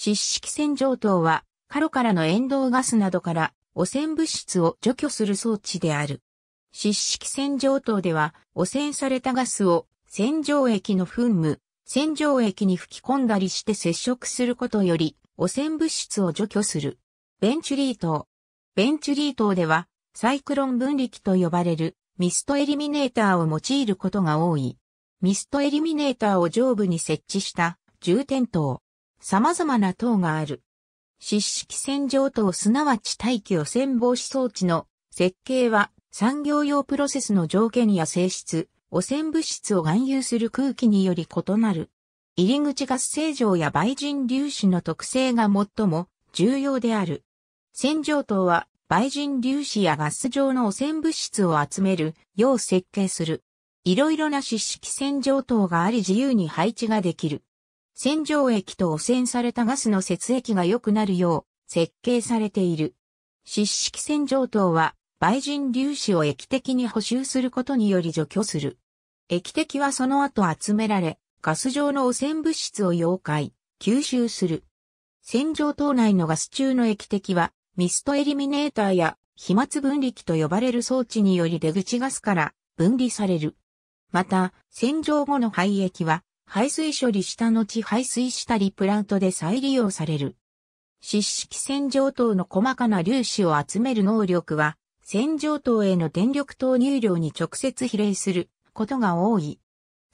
湿式洗浄灯は、カロからの沿道ガスなどから汚染物質を除去する装置である。湿式洗浄灯では、汚染されたガスを洗浄液の噴霧、洗浄液に吹き込んだりして接触することより、汚染物質を除去する。ベンチュリー灯。ベンチュリー灯では、サイクロン分離器と呼ばれるミストエリミネーターを用いることが多い。ミストエリミネーターを上部に設置した重点灯。様々な塔がある。湿式洗浄塔すなわち大気汚染防止装置の設計は産業用プロセスの条件や性質、汚染物質を含有する空気により異なる。入り口ガス清浄や倍人粒子の特性が最も重要である。洗浄塔は倍人粒子やガス状の汚染物質を集めるよう設計する。いろいろな湿式洗浄塔があり自由に配置ができる。洗浄液と汚染されたガスの節液が良くなるよう設計されている。湿式洗浄等は、倍人粒子を液滴に補修することにより除去する。液滴はその後集められ、ガス状の汚染物質を溶解、吸収する。洗浄等内のガス中の液滴は、ミストエリミネーターや飛沫分離器と呼ばれる装置により出口ガスから分離される。また、洗浄後の排液は排水処理した後排水したりプラントで再利用される。湿式洗浄等の細かな粒子を集める能力は、洗浄等への電力投入量に直接比例することが多い。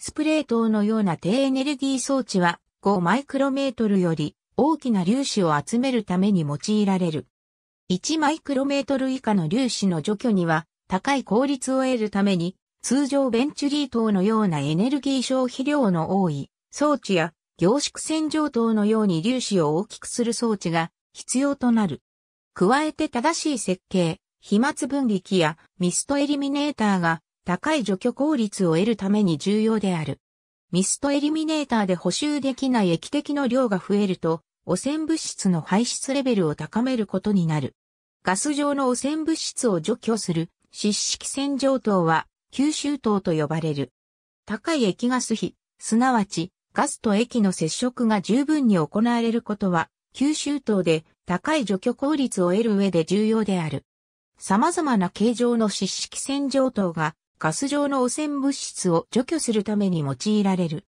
スプレー等のような低エネルギー装置は5マイクロメートルより大きな粒子を集めるために用いられる。1マイクロメートル以下の粒子の除去には高い効率を得るために通常ベンチュリー等のようなエネルギー消費量の多い装置や凝縮洗浄等のように粒子を大きくする装置が必要となる。加えて正しい設計、飛沫分離器やミストエリミネーターが高い除去効率を得るために重要である。ミストエリミネーターで補修できない液滴の量が増えると、汚染物質の排出レベルを高めることになる。ガス状の汚染物質を除去する湿式洗浄等は九州島と呼ばれる。高い液ガス比、すなわちガスと液の接触が十分に行われることは、九州島で高い除去効率を得る上で重要である。様々な形状の湿式洗浄等がガス状の汚染物質を除去するために用いられる。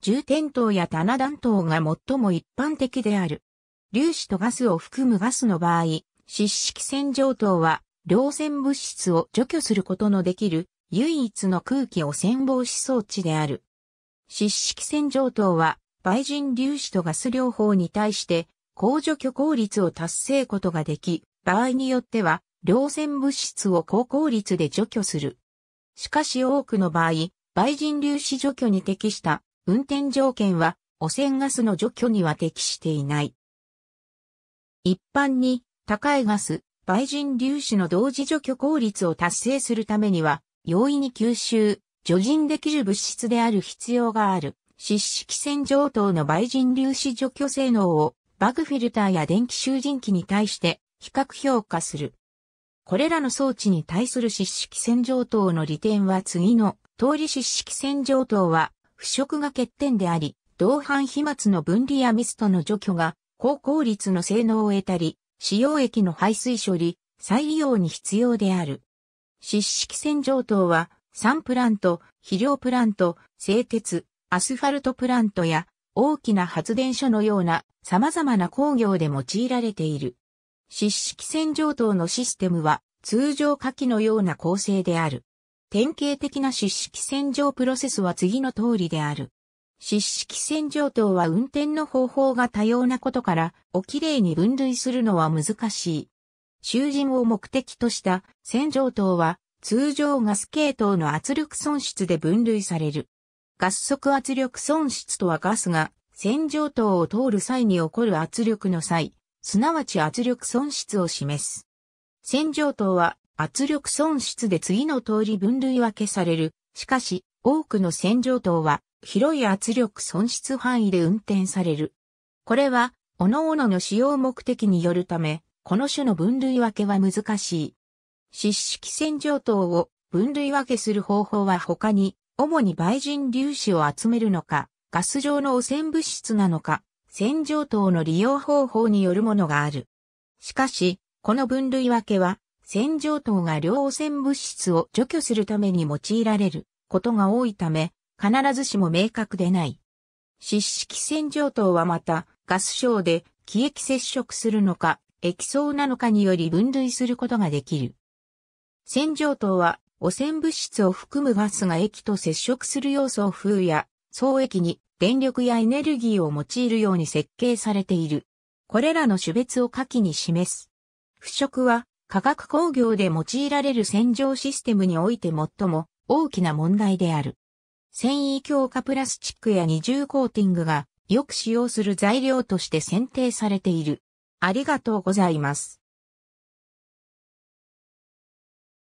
重点等や棚弾等が最も一般的である。粒子とガスを含むガスの場合、湿式洗浄等は、量線物質を除去することのできる唯一の空気汚染防止装置である。湿式洗浄灯は、倍人粒子とガス療法に対して、高除去効率を達成ことができ、場合によっては、両線物質を高効率で除去する。しかし多くの場合、倍人粒子除去に適した運転条件は汚染ガスの除去には適していない。一般に高いガス、倍人粒子の同時除去効率を達成するためには容易に吸収、除塵できる物質である必要がある。湿式洗浄等の倍人粒子除去性能をバグフィルターや電気集塵機に対して比較評価する。これらの装置に対する湿式洗浄等の利点は次の通り湿式洗浄等は腐食が欠点であり、同伴飛沫の分離やミストの除去が高効率の性能を得たり、使用液の排水処理、再利用に必要である。湿式洗浄等は、サンプラント、肥料プラント、製鉄、アスファルトプラントや、大きな発電所のような様々な工業で用いられている。湿式洗浄等のシステムは通常下記のような構成である。典型的な湿式洗浄プロセスは次の通りである。湿式洗浄等は運転の方法が多様なことから、おきれいに分類するのは難しい。囚人を目的とした戦場等は通常ガス系統の圧力損失で分類される。ガス速圧力損失とはガスが戦場等を通る際に起こる圧力の際、すなわち圧力損失を示す。戦場等は圧力損失で次の通り分類分けされる。しかし、多くの戦場等は広い圧力損失範囲で運転される。これは、各々の使用目的によるため、この種の分類分けは難しい。湿式洗浄等を分類分けする方法は他に、主に倍人粒子を集めるのか、ガス状の汚染物質なのか、洗浄等の利用方法によるものがある。しかし、この分類分けは、洗浄等が両汚染物質を除去するために用いられることが多いため、必ずしも明確でない。湿式洗浄等はまた、ガス症で気液接触するのか、液層なのかにより分類することができる。洗浄等は汚染物質を含むガスが液と接触する要素を風や層液に電力やエネルギーを用いるように設計されている。これらの種別を下記に示す。腐食は化学工業で用いられる洗浄システムにおいて最も大きな問題である。繊維強化プラスチックや二重コーティングがよく使用する材料として選定されている。ありがとうございます。